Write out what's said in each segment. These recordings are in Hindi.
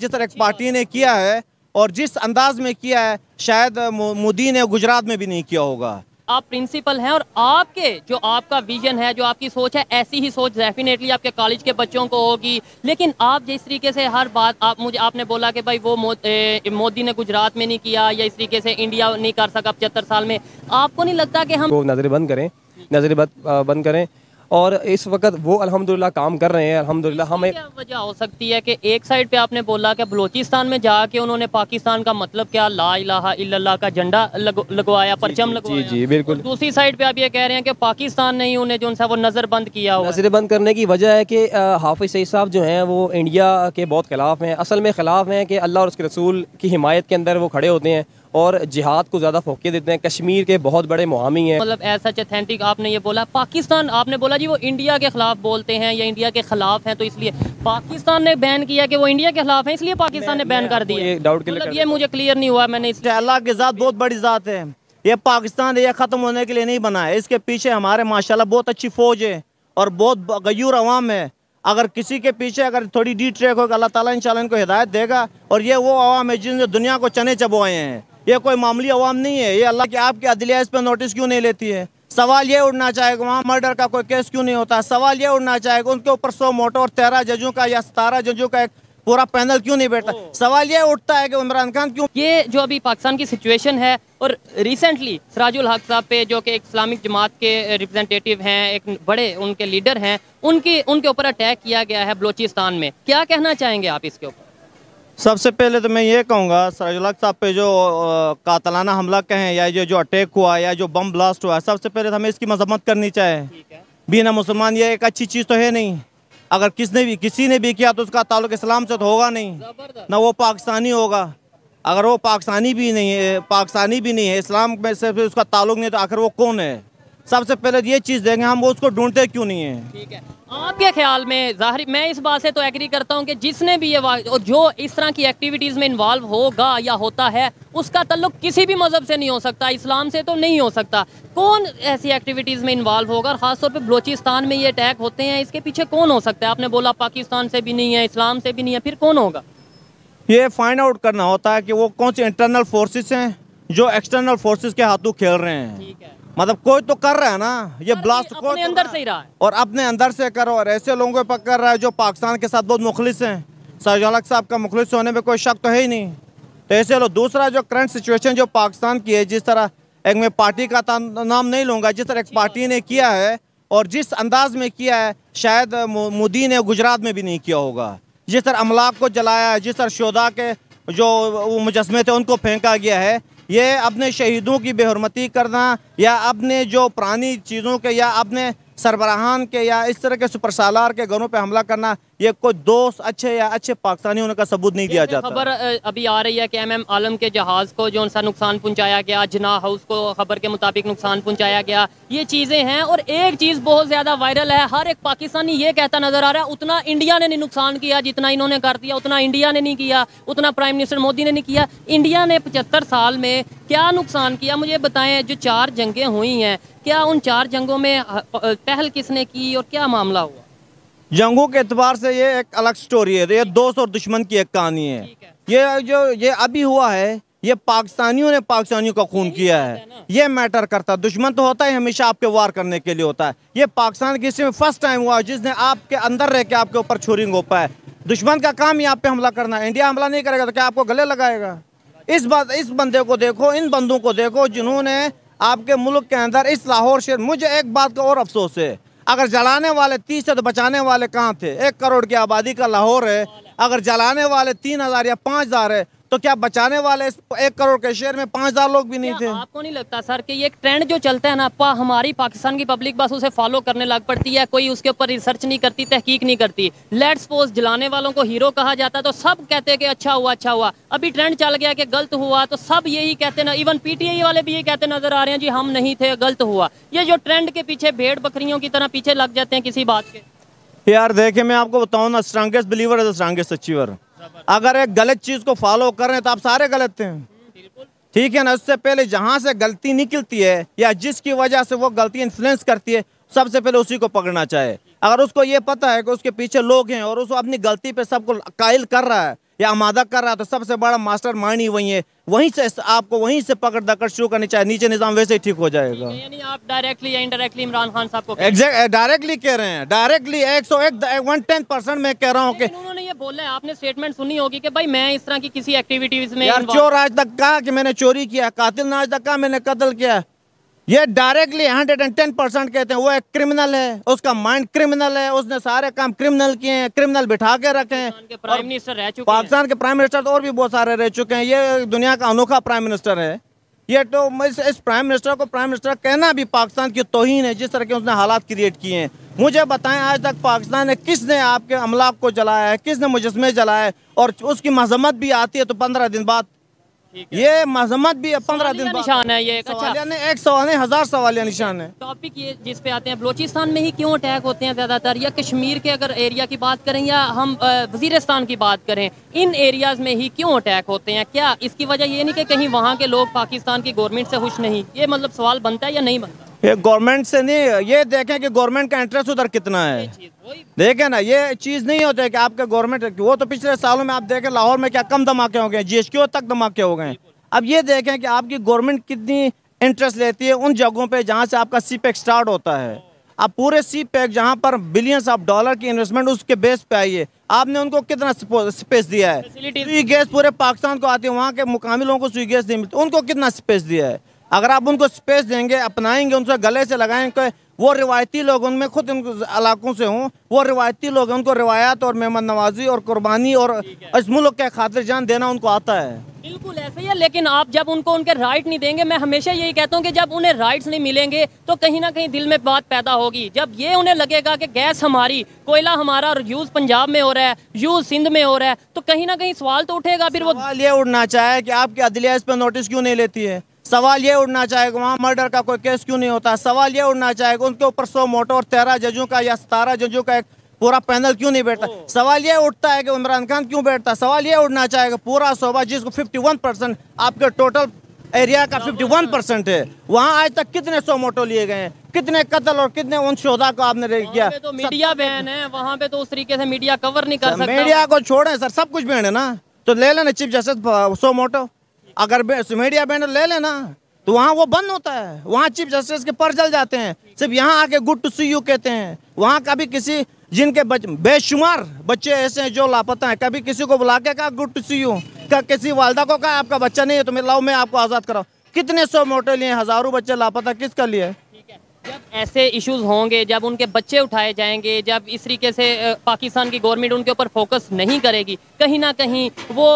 जिस तरह पार्टी ने किया है और जिस अंदाज में किया है शायद मोदी ने गुजरात में भी नहीं किया होगा आप प्रिंसिपल हैं और आपके जो आपका विजन है जो आपकी सोच है ऐसी ही सोच डेफिनेटली आपके कॉलेज के बच्चों को होगी लेकिन आप जिस तरीके से हर बात आप मुझे आपने बोला कि भाई वो मोदी ने गुजरात में नहीं किया या इस तरीके से इंडिया नहीं कर सका पचहत्तर साल में आपको नहीं लगता कि हम नजरें बंद करें नजरें बंद करें और इस वक्त वो अलहमदिल्ला काम कर रहे हैं अलहमदिल्ला हमें वजह हो सकती है कि एक साइड पे आपने बोला कि बलोचिस्तान में जाके उन्होंने पाकिस्तान का मतलब क्या ला इला का झंडा लगवाया परचम लगवाया जी जी बिल्कुल दूसरी साइड पे आप ये कह रहे हैं कि पाकिस्तान ने ही उन्हें जो उनसे वो नज़रबंद किया नजर नज़रबंद करने की वजह है कि हाफिज सईद साहब जो हैं वो इंडिया के बहुत खिलाफ हैं असल में खिलाफ हैं कि अल्लाह और उसके रसूल की हिमायत के अंदर वो खड़े होते हैं और जिहाद को ज़्यादा फोके देते हैं कश्मीर के बहुत बड़े मुहामी हैं मतलब एज सच एथेंटिक आपने ये बोला पाकिस्तान आपने बोला जी वो इंडिया के खिलाफ बोलते हैं या इंडिया के खिलाफ हैं तो इसलिए पाकिस्तान ने बैन किया कि वो इंडिया के खिलाफ है इसलिए पाकिस्तान ने बैन कर दिया डाउट के लिए ये मतलब मुझे क्लियर नहीं हुआ मैंने अल्लाह के साथ बहुत बड़ी ज़ात है ये पाकिस्तान ये ख़त्म होने के लिए नहीं बना है इसके पीछे हमारे माशाल्लाह बहुत अच्छी फ़ौज है और बहुत गयूर अवाम है अगर किसी के पीछे अगर थोड़ी डी ट्रेक होगा अल्लाह ताला इंशाल्लाह इनको हिदायत देगा और ये वो आवाम है जिन्होंने दुनिया को चने चबोए हैं ये कोई मामूली आवाम नहीं है ये अल्लाह की आपकी अदलिया इस पर नोटिस क्यों नहीं लेती है सवाल ये उड़ना चाहेगा वहाँ मर्डर का कोई केस क्यों नहीं होता सवाल ये उड़ना चाहेगा उनके ऊपर सौ मोटो और तेरह जजों का या सतारह जजों का एक पूरा पैनल क्यों नहीं बैठता सवाल ये उठता है कि इमरान खान क्यों ये जो अभी पाकिस्तान की सिचुएशन है और रिसेंटली सराजुल हक साहब पे जो कि इस्लामिक जमात के रिप्रेजेंटेटिव हैं एक बड़े उनके लीडर हैं उनकी उनके ऊपर अटैक किया गया है बलोचिस्तान में क्या कहना चाहेंगे आप इसके ऊपर सबसे पहले तो मैं ये कहूँगा सरजलक साहब पे जो कातलाना हमला कहें या जो जो अटैक हुआ या जो बम ब्लास्ट हुआ सबसे पहले तो हमें इसकी मजम्मत करनी चाहिए बिना मुसलमान ये एक अच्छी चीज़ तो है नहीं अगर किसने भी किसी ने भी किया तो उसका ताल्लुक इस्लाम से तो होगा नहीं ना वो पाकिस्तानी होगा अगर वो पाकिस्तानी भी नहीं है पाकिस्तानी भी नहीं है इस्लाम में से उसका ताल्लुक नहीं तो आखिर वो कौन है सबसे पहले ये चीज़ देंगे हम वो उसको ढूंढते क्यों नहीं है ठीक है आपके ख्याल में जाहिर मैं इस बात से तो एग्री करता हूँ कि जिसने भी ये और जो इस तरह की एक्टिविटीज़ में इन्वॉल्व होगा या होता है उसका तल्लुक किसी भी मज़हब से नहीं हो सकता इस्लाम से तो नहीं हो सकता कौन ऐसी एक्टिविटीज़ में इन्वॉल्व होगा और ख़ासतौर पर बलोचिस्तान में ये अटैक होते हैं इसके पीछे कौन हो सकता है आपने बोला पाकिस्तान से भी नहीं है इस्लाम से भी नहीं है फिर कौन होगा ये फाइंड आउट करना होता है कि वो कौन से इंटरनल फोर्सेस हैं जो एक्सटर्नल फोर्सेस के हाथों खेल रहे हैं ठीक है मतलब कोई तो कर रहा है ना ये ब्लास्ट को अपने तो अंदर से ही रहा है और अपने अंदर से करो और ऐसे लोगों पर कर रहा है जो पाकिस्तान के साथ बहुत मुखलिस हैं सरजालक साहब का मुखलिस होने में कोई शक तो है ही नहीं तो ऐसे लोग दूसरा जो करंट सिचुएशन जो पाकिस्तान की है जिस तरह एक मैं पार्टी का नाम नहीं लूँगा जिस तरह एक पार्टी ने किया है और जिस अंदाज में किया है शायद मोदी ने गुजरात में भी नहीं किया होगा जिस तरह अमलाक को जलाया है जिस तरह शोधा के जो मुजस्मे थे उनको फेंका गया है ये अपने शहीदों की बेहरमती करना या अपने जो पुरानी चीज़ों के या अपने सरबराहान के या इस तरह के सुपरसालार के घरों पर हमला करना ये कोई दोस्त अच्छे या अच्छे पाकिस्तानी होने का सबूत नहीं दिया जाता खबर अभी आ रही है कि एम एम आलम के जहाज को जो उनका नुकसान पहुंचाया गया जना हाउस को खबर के मुताबिक नुकसान पहुंचाया गया ये चीजें हैं और एक चीज बहुत ज्यादा वायरल है हर एक पाकिस्तानी ये कहता नजर आ रहा है उतना इंडिया ने नहीं नुकसान किया जितना इन्होंने कर दिया उतना इंडिया ने नहीं किया उतना प्राइम मिनिस्टर मोदी ने नहीं किया इंडिया ने पचहत्तर साल में क्या नुकसान किया मुझे बताएं जो चार जंगे हुई हैं क्या उन चार जंगों में पहल किसने की और क्या मामला हुआ जंगों के एतबार से ये एक अलग स्टोरी है ये दोस्त और दुश्मन की एक कहानी है ये जो ये अभी हुआ है ये पाकिस्तानियों ने पाकिस्तानियों का खून किया है ये मैटर करता है दुश्मन तो होता है हमेशा आपके वार करने के लिए होता है ये पाकिस्तान की हिस्से में फर्स्ट टाइम हुआ है जिसने आपके अंदर रह के आपके ऊपर छोरिंग हो पाए दुश्मन का काम ही आप पे हमला करना है इंडिया हमला नहीं करेगा तो क्या आपको गले लगाएगा इस बात इस बंदे को देखो इन बंदों को देखो जिन्होंने आपके मुल्क के अंदर इस लाहौर शहर मुझे एक बात का और अफसोस है अगर जलाने वाले तीस थे तो बचाने वाले कहाँ थे एक करोड़ की आबादी का लाहौर है अगर जलाने वाले तीन हज़ार या पाँच हज़ार है तो क्या बचाने वाले एक करोड़ के शेयर में पाँच हजार लोग भी नहीं थे आपको नहीं लगता सर कि ये ट्रेंड जो चलता है ना पा, हमारी पाकिस्तान की पब्लिक बस उसे फॉलो करने लग पड़ती है कोई उसके ऊपर रिसर्च नहीं करती तहकीक नहीं करती लेट सपोज जलाने वालों को हीरो कहा जाता है तो सब कहते हैं कि अच्छा हुआ अच्छा हुआ अभी ट्रेंड चल गया कि गलत हुआ तो सब यही कहते ना इवन पीटीआई वाले भी ये कहते नजर आ रहे हैं जी हम नहीं थे गलत हुआ ये जो ट्रेंड के पीछे भेड़ बकरियों की तरह पीछे लग जाते हैं किसी बात के यार देखे मैं आपको बताऊँ ना स्ट्रांगेस्ट बिलीवर है स्ट्रांगेस्ट तो अचीवर अगर एक गलत चीज़ को फॉलो कर रहे हैं तो आप सारे गलत हैं ठीक है ना उससे पहले जहाँ से गलती निकलती है या जिसकी वजह से वो गलती इन्फ्लुएंस करती है सबसे पहले उसी को पकड़ना चाहे अगर उसको ये पता है कि उसके पीछे लोग हैं और उसको अपनी गलती पे सबको कायल कर रहा है या आमादा कर रहा है तो सबसे बड़ा मास्टर माइंड ही वही है वहीं से आपको वहीं से पकड़ दकड़ शुरू करनी चाहिए नीचे निज़ाम वैसे ही ठीक हो जाएगा यानी आप डायरेक्टली या इनडायरेक्टली इमरान खान साहब को एग्जैक्ट डायरेक्टली कह रहे हैं डायरेक्टली एक सौ एक वन टेन परसेंट मैं कह रहा हूँ कि उन्होंने ये बोला है आपने स्टेटमेंट सुनी होगी कि भाई मैं इस तरह की किसी एक्टिविटीज में चोर आज तक कहा कि मैंने चोरी किया कातिल ने आज तक कहा मैंने कतल किया ये डायरेक्टली 110 परसेंट कहते हैं वो एक क्रिमिनल है उसका माइंड क्रिमिनल है उसने सारे काम क्रिमिनल किए हैं क्रिमिनल बिठा के रखे हैं प्राइम मिनिस्टर रह चुके पाकिस्तान के प्राइम मिनिस्टर तो और भी बहुत सारे रह चुके हैं ये दुनिया का अनोखा प्राइम मिनिस्टर है ये तो इस, इस प्राइम मिनिस्टर को प्राइम मिनिस्टर कहना भी पाकिस्तान की तोहन है जिस तरह के उसने हालात क्रिएट किए हैं मुझे बताएं आज तक पाकिस्तान ने किसने आपके अमलाक को जलाया है किसने मुजस्मे जलाए और उसकी मजम्मत भी आती है तो पंद्रह दिन बाद ये मजम्मत भी पंद्रह दिन निशान है ये अच्छा। ने एक सवाल हजार सवाल निशान है टॉपिक ये जिस पे आते हैं बलोचिस्तान में ही क्यों अटैक होते हैं ज्यादातर या कश्मीर के अगर एरिया की बात करें या हम वजीरस्तान की बात करें इन एरियाज में ही क्यों अटैक होते हैं क्या इसकी वजह ये नहीं कि कहीं वहाँ के लोग पाकिस्तान की गवर्नमेंट से खुश नहीं ये मतलब सवाल बनता है या नहीं बनता ये गवर्नमेंट से नहीं ये देखें कि गवर्नमेंट का इंटरेस्ट उधर कितना है देखें ना ये चीज़ नहीं होती है कि आपके गवर्नमेंट वो तो पिछले सालों में आप देखें लाहौर में क्या कम धमाके हो गए जी तक धमाके हो गए अब ये देखें कि आपकी गवर्नमेंट कितनी इंटरेस्ट लेती है उन जगहों पे जहाँ से आपका सी पैक स्टार्ट होता है आप पूरे सी पैक जहाँ पर बिलियंस ऑफ डॉलर की इन्वेस्टमेंट उसके बेस पे आई है आपने उनको कितना स्पेस दिया है सुई गैस पूरे पाकिस्तान को आती है वहाँ के मुकामी लोगों को सुई गैस नहीं मिलती उनको कितना स्पेस दिया है अगर आप उनको स्पेस देंगे अपनाएंगे उनसे गले से लगाएंगे वो रिवायती लोग उनमें खुद उन इलाकों से हों वो रिवायती लोग उनको रिवायत और मेहमान नवाजी और कुर्बानी और इस मुल्क के खातिर जान देना उनको आता है बिल्कुल ऐसे ही है लेकिन आप जब उनको उनके राइट नहीं देंगे मैं हमेशा यही कहता हूँ कि जब उन्हें राइट्स नहीं मिलेंगे तो कहीं ना कहीं दिल में बात पैदा होगी जब ये उन्हें लगेगा कि गैस हमारी कोयला हमारा और यूज़ पंजाब में हो रहा है यूज़ सिंध में हो रहा है तो कहीं ना कहीं सवाल तो उठेगा फिर वो ये उठना चाहे कि आपकी अदलिया इस पर नोटिस क्यों नहीं लेती है सवाल ये उठना चाहेगा वहाँ मर्डर का कोई केस क्यों नहीं होता सवाल ये उठना चाहेगा उनके ऊपर सौ मोटो और तेरह जजों का या सतारह जजों का एक पूरा पैनल क्यों नहीं बैठता सवाल ये उठता है कि इमरान खान क्यों बैठता सवाल ये उठना चाहेगा पूरा शोभा जिसको फिफ्टी परसेंट आपके टोटल एरिया का 51 परसेंट है वहाँ आज तक कितने सौ मोटो लिए गए हैं कितने कत्ल और कितने उन शोधा को आपने रेड किया तो मीडिया बैन है वहाँ पे तो उस तरीके से मीडिया कवर नहीं कर सकता मीडिया को छोड़े सर सब कुछ बैन है ना तो ले लेना चीफ जस्टिस सो मोटो अगर मीडिया बैनर ले लेना तो वहाँ वो बंद होता है वहाँ चीफ जस्टिस के पर जल जाते हैं सिर्फ यहाँ आके गुड टू सी यू कहते हैं वहाँ कभी किसी जिनके बच बेशुमार बच्चे ऐसे हैं जो लापता हैं कभी किसी को बुला के कहा गुड टू सी यू क्या किसी वालदा को कहा आपका बच्चा नहीं है तो मैं लाओ मैं आपको आज़ाद कराऊँ कितने सौ मोटे लिए हज़ारों बच्चे लापता किसका लिए जब ऐसे इश्यूज होंगे जब उनके बच्चे उठाए जाएंगे जब इस तरीके से पाकिस्तान की गवर्नमेंट उनके ऊपर फोकस नहीं करेगी कहीं ना कहीं वो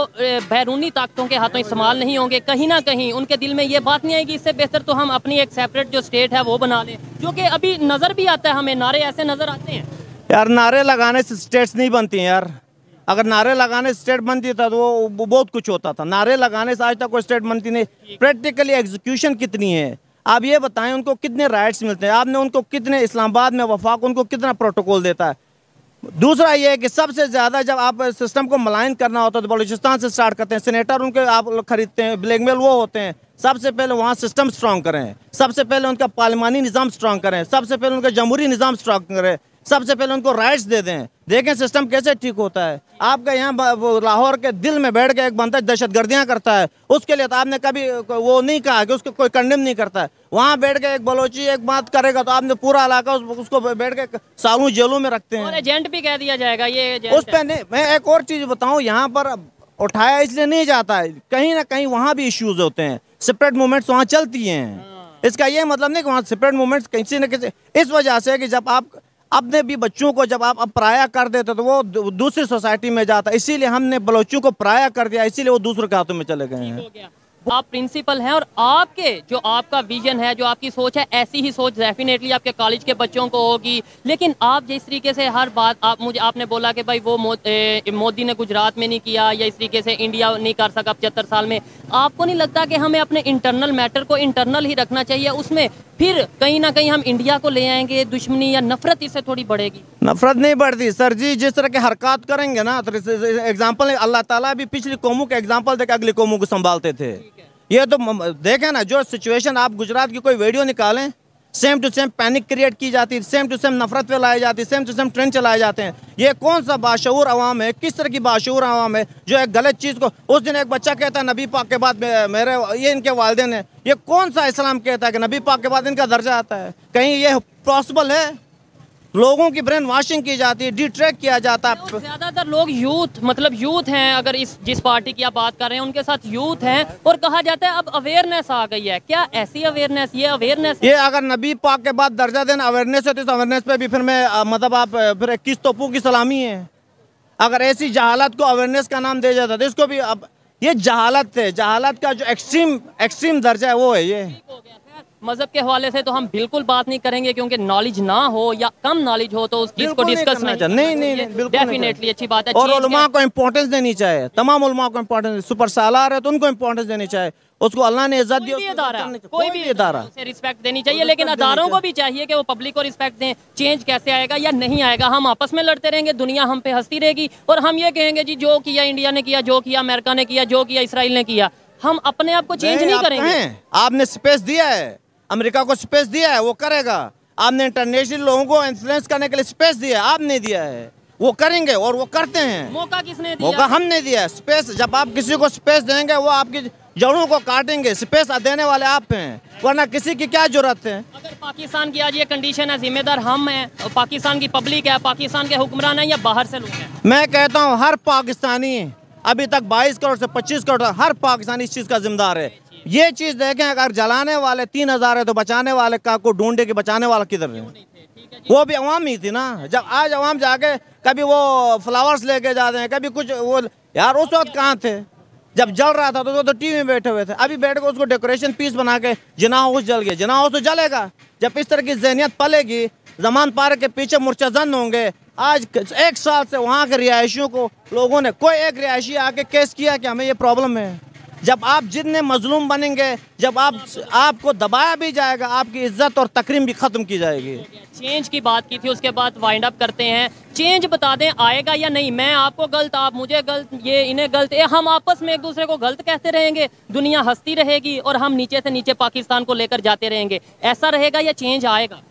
बैरूनी ताकतों के हाथों इस्तेमाल नहीं होंगे कहीं ना कहीं उनके दिल में ये बात नहीं आएगी इससे बेहतर तो हम अपनी एक सेपरेट जो स्टेट है वो बना लें जो कि अभी नज़र भी आता है हमें नारे ऐसे नज़र आते हैं यार नारे लगाने से स्टेट्स नहीं बनती हैं यार अगर नारे लगाने से स्टेट बनती था तो वो बहुत कुछ होता था नारे लगाने से आज तक कोई स्टेट बनती नहीं प्रैक्टिकली एग्जीक्यूशन कितनी है आप ये बताएं उनको कितने राइट्स मिलते हैं आपने उनको कितने इस्लामाबाद में वफाक उनको कितना प्रोटोकॉल देता है दूसरा ये है कि सबसे ज़्यादा जब आप सिस्टम को मलाइन करना होता है तो बलूचिस्तान से स्टार्ट करते हैं सीनेटर उनके आप खरीदते हैं ब्लैकमेल वो होते हैं सबसे पहले वहाँ सिस्टम स्ट्रांग करें सबसे पहले उनका पार्लिमानी निज़ाम स्ट्रांग करें सबसे पहले उनका जमहूरी निज़ाम स्ट्रांग करें सबसे पहले उनको राइट्स दे दें देखें सिस्टम कैसे ठीक होता है आपका यहाँ लाहौर के दिल में बैठ के एक बंदा दहशत गर्दियाँ करता है उसके लिए तो आपने कभी वो नहीं कहा कि उसको कोई कंडेम नहीं करता है वहाँ बैठ के एक बलोची एक बात करेगा तो आपने पूरा इलाका उस, उसको बैठ के सालों जेलों में रखते हैं एजेंट भी कह दिया जाएगा ये उस पर नहीं मैं एक और चीज़ बताऊँ यहाँ पर उठाया इसलिए नहीं जाता है कहीं ना कहीं वहाँ भी इश्यूज होते हैं सेपरेट मूवमेंट्स वहाँ चलती हैं हाँ। इसका ये मतलब नहीं कि वहाँ सेपरेट मूवमेंट्स किसी न किसी इस वजह से कि जब आप अपने भी बच्चों को जब आप पराया कर देते तो वो दूसरी सोसाइटी में जाता इसीलिए हमने बलोचियों को पराया कर दिया इसीलिए वो दूसरे के हाथों में चले गए हैं आप प्रिंसिपल हैं और आपके जो आपका विजन है जो आपकी सोच है ऐसी ही सोच डेफिनेटली आपके कॉलेज के बच्चों को होगी लेकिन आप जिस तरीके से हर बात आप मुझे आपने बोला कि भाई वो मोदी ने गुजरात में नहीं किया या इस तरीके से इंडिया नहीं कर सका पचहत्तर साल में आपको नहीं लगता कि हमें अपने इंटरनल मैटर को इंटरनल ही रखना चाहिए उसमें फिर कहीं ना कहीं हम इंडिया को ले आएंगे दुश्मनी या नफरत इससे थोड़ी बढ़ेगी नफरत नहीं बढ़ती सर जी जिस तरह की हरकत करेंगे ना तो एग्जाम्पल अल्लाह ताला भी पिछली कौमों के एग्जाम्पल देकर अगली कौमों को संभालते थे ये तो देखें ना जो सिचुएशन आप गुजरात की कोई वीडियो निकालें same to same panic create की जाती है सेम टू सेम नफरत फैलाई जाती है सेम टू सेम ट्रेंड चलाए जाते हैं ये कौन सा बाशूर आवाम है किस तरह की बाशूर आवाम है जो एक गलत चीज़ को उस दिन एक बच्चा कहता है नबी पाक के बाद मेरे ये इनके वालदे हैं ये कौन सा इस्लाम कहता है कि नबी पाक के बाद इनका दर्जा आता है कहीं ये पॉसिबल है लोगों की ब्रेन वॉशिंग की जाती है डिट्रैक किया जाता है ज़्यादातर लोग यूथ मतलब यूथ हैं अगर इस जिस पार्टी की आप बात कर रहे हैं उनके साथ यूथ हैं और कहा जाता है अब अवेयरनेस आ गई है क्या ऐसी अवेयरनेस ये अवेयरनेस ये अगर नबी पाक के बाद दर्जा देना अवेयरनेस है तो इस अवेयरनेस पे भी फिर मैं मतलब आप फिर किस तोपू की सलामी है अगर ऐसी जहालत को अवेयरनेस का नाम दिया जाता तो इसको भी अब ये जहालत है जहालत का जो एक्सट्रीम एक्सट्रीम दर्जा है वो है ये मजहब के हवाले से तो हम बिल्कुल बात नहीं करेंगे क्योंकि नॉलेज ना हो या कम नॉलेज हो तो उस चीज को डिस्कस नहीं नहीं नहीं, नहीं डेफिनेटली अच्छी बात है और उलमा को इम्पोर्टेंस देनी चाहिए तमाम उलमा को इम्पोर्टेंस सुपर सालार है तो उनको इम्पोर्टेंस देनी चाहिए उसको अल्लाह ने इज्जत दी अदारा कोई भी अदारा रिस्पेक्ट देनी चाहिए लेकिन अदारों को भी चाहिए कि वो पब्लिक को रिस्पेक्ट दें चेंज कैसे आएगा या नहीं आएगा हम आपस में लड़ते रहेंगे दुनिया हम पे हंसती रहेगी और हम ये कहेंगे जी जो किया इंडिया ने किया जो किया अमेरिका ने किया जो किया इसराइल ने किया हम अपने आप को चेंज नहीं करेंगे आपने स्पेस दिया है अमेरिका को स्पेस दिया है वो करेगा आपने इंटरनेशनल लोगों को इन्फ्लुएंस करने के लिए स्पेस दिया है आपने दिया है वो करेंगे और वो करते हैं मौका किसने दिया मौका हमने दिया है स्पेस जब आप किसी को स्पेस देंगे वो आपकी जड़ों को काटेंगे स्पेस देने वाले आप हैं वरना किसी की क्या जरूरत है अगर पाकिस्तान की आज ये कंडीशन है जिम्मेदार हम हैं पाकिस्तान की पब्लिक है पाकिस्तान के हुक्मरान है या बाहर से लोग हैं मैं कहता हूँ हर पाकिस्तानी अभी तक 22 करोड़ से 25 करोड़ हर पाकिस्तानी इस चीज़ का जिम्मेदार है ये चीज़ देखें अगर जलाने वाले तीन हज़ार है तो बचाने वाले का को ढूंढे कि बचाने वाला किधर है वो भी अवाम ही थी ना जब आज अवाम जाके कभी वो फ्लावर्स लेके जाते हैं कभी कुछ वो यार उस वक्त कहाँ थे जब जल रहा था तो वो तो टीवी में बैठे हुए थे अभी बैठ के उसको डेकोरेशन पीस बना के जिना हाउस जल गया जिना हाउस तो जलेगा जब इस तरह की जहनीत पलेगी जमान पार के पीछे मुर्चजन होंगे आज एक साल से वहाँ के रिहायशियों को लोगों ने कोई एक रिहायशी आके केस किया कि हमें ये प्रॉब्लम है जब आप जितने मजलूम बनेंगे जब आप आपको दबाया भी जाएगा आपकी इज्जत और तकरीम भी ख़त्म की जाएगी चेंज की बात की थी उसके बाद वाइंड अप करते हैं चेंज बता दें आएगा या नहीं मैं आपको गलत आप मुझे गलत ये इन्हें गलत ये हम आपस में एक दूसरे को गलत कहते रहेंगे दुनिया हंसती रहेगी और हम नीचे से नीचे पाकिस्तान को लेकर जाते रहेंगे ऐसा रहेगा या चेंज आएगा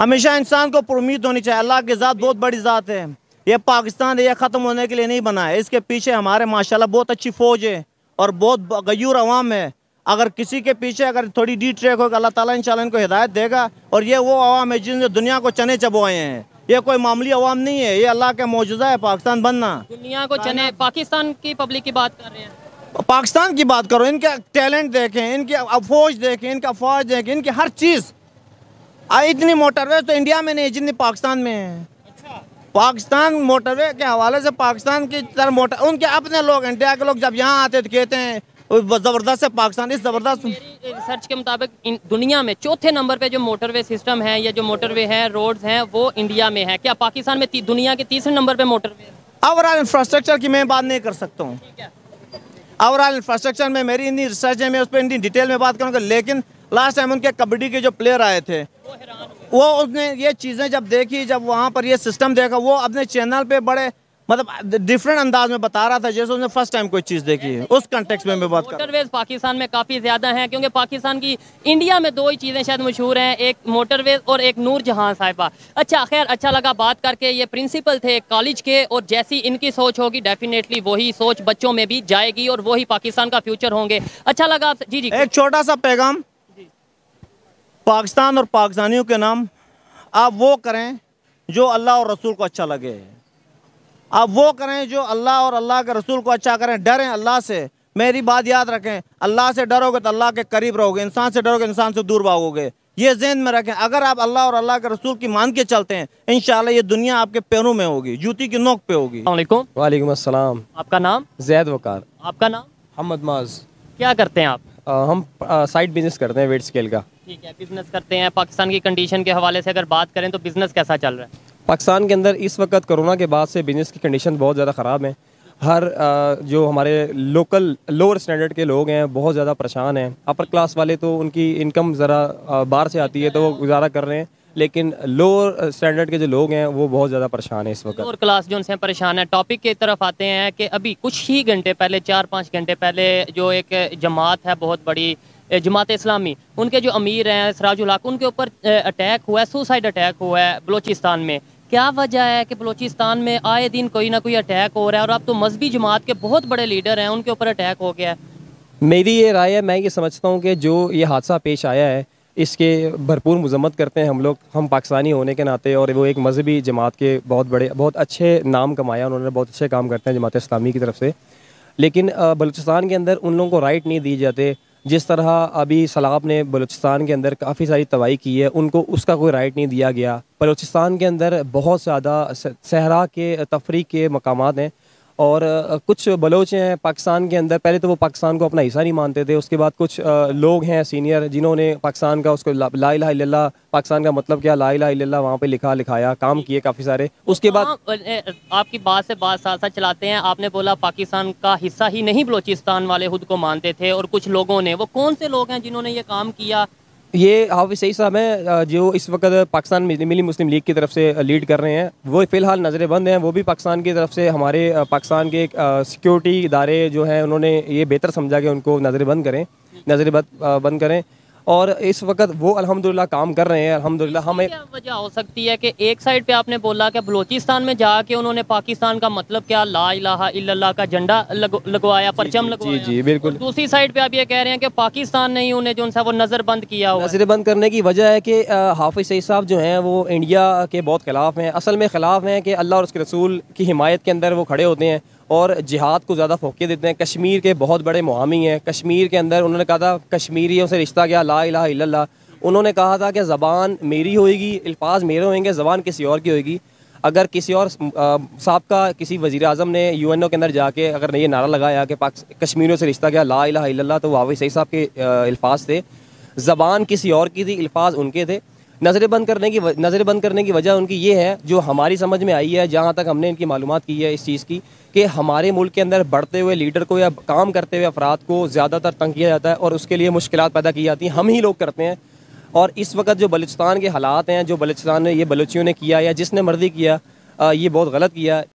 हमेशा इंसान को उम्मीद होनी चाहिए अल्लाह की ज़ात बहुत बड़ी ज़ात है ये पाकिस्तान ये ख़त्म होने के लिए नहीं बना है इसके पीछे हमारे माशाल्लाह बहुत अच्छी फ़ौज है और बहुत गयूर आवाम है अगर किसी के पीछे अगर थोड़ी डी ट्रैक होगा अल्लाह ताला इंशाल्लाह इनको हिदायत देगा और ये वो आवाम है जिनसे दुनिया को चने चबोए हैं ये कोई मामूली अवाम नहीं है ये अल्लाह का मौजूदा है पाकिस्तान बनना दुनिया को चने पाकिस्तान की पब्लिक की बात कर रहे हैं पाकिस्तान की बात करो इनका टैलेंट देखें इनकी अफौज देखें इनका फौज देखें इनकी हर चीज़ इतनी मोटरवेज तो इंडिया में नहीं जितनी पाकिस्तान में है पाकिस्तान मोटरवे के हवाले से पाकिस्तान की तरह मोटर उनके अपने लोग इंडिया के लोग जब यहाँ आते तो कहते हैं जबरदस्त है पाकिस्तान इस जबरदस्त रिसर्च के मुताबिक दुनिया में चौथे नंबर पे जो मोटरवे सिस्टम है या जो मोटरवे है रोड्स हैं वो इंडिया में है क्या पाकिस्तान में दुनिया के तीसरे नंबर पे मोटरवे ओवरऑल इंफ्रास्ट्रक्चर की मैं बात नहीं कर सकता हूँ ओवरऑल इंफ्रास्ट्रक्चर में मेरी इतनी रिसर्च है मैं उस पर इतनी डिटेल में बात करूँगा लेकिन लास्ट टाइम उनके कबड्डी के जो प्लेयर आए थे वो उसने ये चीज़ें जब देखी जब वहाँ पर ये सिस्टम देखा वो अपने चैनल पे बड़े मतलब डिफरेंट अंदाज में बता रहा था जैसे उसने फर्स्ट टाइम कोई चीज़ देखी है उस कंटेक्स में मैं बात मोटरवेज पाकिस्तान में काफ़ी ज़्यादा हैं क्योंकि पाकिस्तान की इंडिया में दो ही चीज़ें शायद मशहूर हैं एक मोटरवेज और एक नूर जहाँ साहिबा अच्छा खैर अच्छा लगा बात करके ये प्रिंसिपल थे कॉलेज के और जैसी इनकी सोच होगी डेफिनेटली वही सोच बच्चों में भी जाएगी और वही पाकिस्तान का फ्यूचर होंगे अच्छा लगा जी जी एक छोटा सा पैगाम पाकिस्तान और पाकिस्तानियों के नाम आप वो करें जो अल्लाह और रसूल को अच्छा लगे आप वो करें जो अल्लाह और अल्लाह के रसूल को अच्छा करें डरें अल्लाह से मेरी बात याद रखें अल्लाह से डरोगे तो अल्लाह के करीब रहोगे इंसान से डरोगे तो इंसान से दूर भागोगे ये जहन में रखें अगर आप अल्लाह और अल्लाह के रसूल की मान के चलते हैं इन ये दुनिया आपके पैरों में होगी जूती की नोक पे होगी वालेकुम आपका नाम जैद वकार आपका नाम मोहम्मद माज क्या करते हैं आप आ, हम साइड बिजनेस करते हैं वेट स्केल का ठीक है बिजनेस करते हैं पाकिस्तान की कंडीशन के हवाले से अगर बात करें तो बिजनेस कैसा चल रहा है पाकिस्तान के अंदर इस वक्त कोरोना के बाद से बिजनेस की कंडीशन बहुत ज़्यादा ख़राब है हर जो हमारे लोकल लोअर स्टैंडर्ड के लोग हैं बहुत ज़्यादा परेशान हैं अपर क्लास वाले तो उनकी इनकम ज़रा बाहर से आती है तो वो गुजारा कर रहे हैं लेकिन लोअर स्टैंडर्ड के जो लोग हैं वो बहुत ज़्यादा परेशान हैं इस वक्त लोअर क्लास जो उनसे परेशान है टॉपिक की तरफ आते हैं कि अभी कुछ ही घंटे पहले चार पाँच घंटे पहले जो एक जमात है बहुत बड़ी जमात इस्लामी उनके जो अमीर हैं सराजुल हक उनके ऊपर अटैक हुआ है सुसाइड अटैक हुआ है बलोचिस्तान में क्या वजह है कि बलोचिस्तान में आए दिन कोई ना कोई अटैक हो रहा है और अब तो मजहबी जमात के बहुत बड़े लीडर हैं उनके ऊपर अटैक हो गया है मेरी ये राय है मैं ये समझता हूँ कि जो ये हादसा पेश आया है इसके भरपूर मजम्मत करते हैं हम लोग हम पाकिस्तानी होने के नाते और वो एक मजहबी जमात के बहुत बड़े बहुत अच्छे नाम कमाया उन्होंने बहुत अच्छे काम करते हैं जमात इस्लामी की तरफ से लेकिन बलूचिस्तान के अंदर उन लोगों को राइट नहीं दी जाते जिस तरह अभी सलाब ने बलूचिस्तान के अंदर काफ़ी सारी तबाही की है उनको उसका कोई राइट नहीं दिया गया बलूचिस्तान के अंदर बहुत ज़्यादा सहरा के तफरी के मकाम हैं और कुछ बलोच हैं पाकिस्तान के अंदर पहले तो वो पाकिस्तान को अपना हिस्सा नहीं मानते थे उसके बाद कुछ लोग हैं सीनियर जिन्होंने पाकिस्तान का उसको ला ला पाकिस्तान का मतलब क्या ला ला वहाँ पे लिखा लिखाया काम किए काफ़ी सारे उसके बाद हाँ, आपकी बात से बात साथ साथ चलाते हैं आपने बोला पाकिस्तान का हिस्सा ही नहीं बलोचिस्तान वाले खुद को मानते थे और कुछ लोगों ने वो कौन से लोग हैं जिन्होंने ये काम किया ये हाफि सही साहब हैं जो इस वक्त पाकिस्तान मिली मुस्लिम लीग की तरफ से लीड कर रहे हैं वो फ़िलहाल नज़रें बंद हैं वो भी पाकिस्तान की तरफ से हमारे पाकिस्तान के सिक्योरिटी इदारे जो हैं उन्होंने ये बेहतर समझा कि उनको नज़रें बंद करें नज़रें बंद करें और इस वक्त वो अलहमदिल्ला काम कर रहे हैं अलहमदिल्ला हमें वजह हो सकती है कि एक साइड पे आपने बोला कि बलोचिस्तान में जाके उन्होंने पाकिस्तान का मतलब क्या ला इलाहा का झंडा लगवाया परचम लगवाया जी जी बिल्कुल दूसरी साइड पे आप ये कह रहे हैं कि पाकिस्तान ने ही उन्हें जो उनसे वो नज़रबंद किया नजर नज़रबंद करने की वजह है कि हाफिज़ सईद साहब जो हैं वो इंडिया के बहुत खिलाफ हैं असल में खिलाफ हैं कि अल्लाह और उसके रसूल की हिमायत के अंदर वो खड़े होते हैं और जिहाद को ज़्यादा फोके देते हैं कश्मीर के बहुत बड़े मुहामी हैं कश्मीर के अंदर उन्होंने कहा था कश्मीरियों से रिश्ता गया ला इला इल्ला उन्होंने कहा था कि ज़बान मेरी होएगी अल्फाज मेरे होंगे ज़बान किसी और की होएगी अगर किसी और सबका किसी वज़ी अजम ने यू एन ओ के अंदर जाके अगर ये नारा लगाया कि कश्मीरों से रिश्ता गया ला इला इल्ला तो वावी सही साहब के अल्फाज थे ज़बान किसी और की थी अल्फाज उनके थे नज़रें बंद करने की नज़रें बंद करने की वजह उनकी ये है जो हमारी समझ में आई है जहाँ तक हमने इनकी मालूम की है इस चीज़ की कि हमारे मुल्क के अंदर बढ़ते हुए लीडर को या काम करते हुए अफराद को ज़्यादातर तंग किया जाता है और उसके लिए मुश्किल पैदा की जाती हैं हम ही लोग करते हैं और इस वक्त जो बलूचिस्तान के हालात हैं जो बलूचिस्तान ने ये बलूचियों ने किया या जिसने मर्जी किया ये बहुत गलत किया